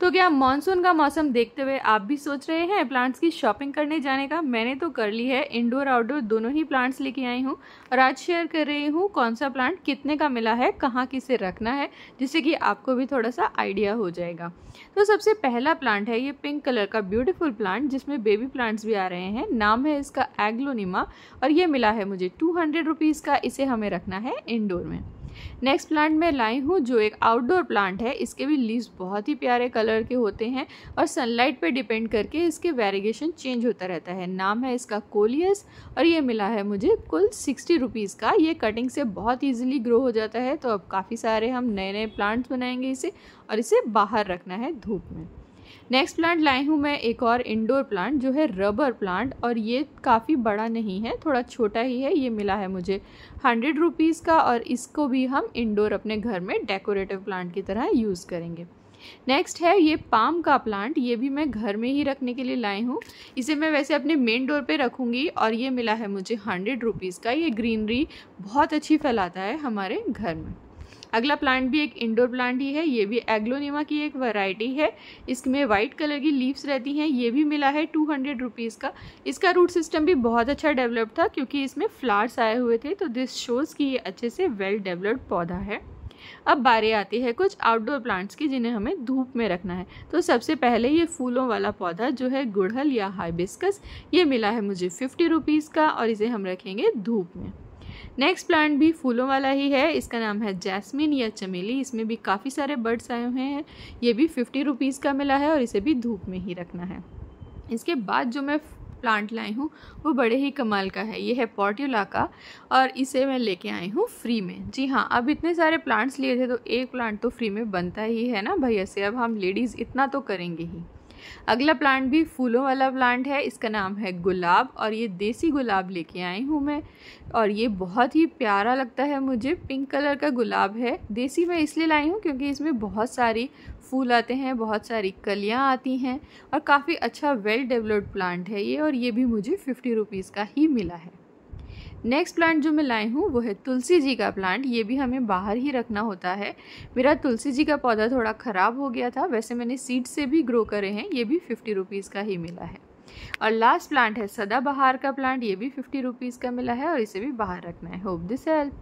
तो क्या मानसून का मौसम देखते हुए आप भी सोच रहे हैं प्लांट्स की शॉपिंग करने जाने का मैंने तो कर ली है इंडोर आउटडोर दोनों ही प्लांट्स लेके आई हूँ और आज शेयर कर रही हूँ कौन सा प्लांट कितने का मिला है कहाँ किसे रखना है जिससे कि आपको भी थोड़ा सा आइडिया हो जाएगा तो सबसे पहला प्लांट है ये पिंक कलर का ब्यूटिफुल प्लांट जिसमें बेबी प्लांट्स भी आ रहे हैं नाम है इसका एग्लोनिमा और ये मिला है मुझे टू हंड्रेड रुपीज़ का इसे हमें रखना है इंडोर में नेक्स्ट प्लांट मैं लाई हूँ जो एक आउटडोर प्लांट है इसके भी लीव्स बहुत ही प्यारे कलर के होते हैं और सनलाइट पर डिपेंड करके इसके वेरिगेशन चेंज होता रहता है नाम है इसका कोलियस और ये मिला है मुझे कुल सिक्सटी रुपीज़ का ये कटिंग से बहुत ईजिली ग्रो हो जाता है तो अब काफ़ी सारे हम नए नए प्लांट्स बनाएंगे इसे और इसे बाहर रखना है धूप में नेक्स्ट प्लांट लाई हूँ मैं एक और इंडोर प्लांट जो है रबर प्लांट और ये काफ़ी बड़ा नहीं है थोड़ा छोटा ही है ये मिला है मुझे हंड्रेड रुपीज़ का और इसको भी हम इंडोर अपने घर में डेकोरेटिव प्लांट की तरह यूज़ करेंगे नेक्स्ट है ये पाम का प्लांट ये भी मैं घर में ही रखने के लिए लाई हूँ इसे मैं वैसे अपने मेन डोर पे रखूँगी और ये मिला है मुझे हंड्रेड रुपीज़ का ये ग्रीनरी बहुत अच्छी फैलाता है हमारे घर में अगला प्लांट भी एक इंडोर प्लांट ही है ये भी एग्लोनीमा की एक वैरायटी है इसमें वाइट कलर की लीव्स रहती हैं ये भी मिला है टू हंड्रेड रुपीज़ का इसका रूट सिस्टम भी बहुत अच्छा डेवलप था क्योंकि इसमें फ्लावर्स आए हुए थे तो दिस शोज़ कि ये अच्छे से वेल डेवलप्ड पौधा है अब बारे आती है कुछ आउटडोर प्लांट्स की जिन्हें हमें धूप में रखना है तो सबसे पहले ये फूलों वाला पौधा जो है गुड़हल या हाइबिस्कस ये मिला है मुझे फिफ्टी रुपीज़ का और इसे हम रखेंगे धूप में नेक्स्ट प्लांट भी फूलों वाला ही है इसका नाम है जैस्मिन या चमेली इसमें भी काफ़ी सारे बर्ड्स आए हुए हैं ये भी फिफ्टी रुपीज़ का मिला है और इसे भी धूप में ही रखना है इसके बाद जो मैं प्लांट लाई हूँ वो बड़े ही कमाल का है ये है पोर्ट्यूला का और इसे मैं लेके आई हूँ फ्री में जी हाँ अब इतने सारे प्लांट्स लिए थे तो एक प्लांट तो फ्री में बनता ही है ना भैया से अब हम लेडीज़ इतना तो करेंगे ही अगला प्लांट भी फूलों वाला प्लांट है इसका नाम है गुलाब और ये देसी गुलाब लेके आई हूँ मैं और ये बहुत ही प्यारा लगता है मुझे पिंक कलर का गुलाब है देसी मैं इसलिए लाई हूँ क्योंकि इसमें बहुत सारी फूल आते हैं बहुत सारी कलियाँ आती हैं और काफ़ी अच्छा वेल डेवलप्ड प्लांट है ये और ये भी मुझे फिफ्टी रुपीज़ का ही मिला है नेक्स्ट प्लांट जो मैं लाई हूँ वो है तुलसी जी का प्लांट ये भी हमें बाहर ही रखना होता है मेरा तुलसी जी का पौधा थोड़ा ख़राब हो गया था वैसे मैंने सीड से भी ग्रो करे हैं ये भी फिफ्टी रुपीज़ का ही मिला है और लास्ट प्लांट है सदाबहार का प्लांट ये भी फिफ्टी रुपीज़ का मिला है और इसे भी बाहर रखना है होप दिस हेल्प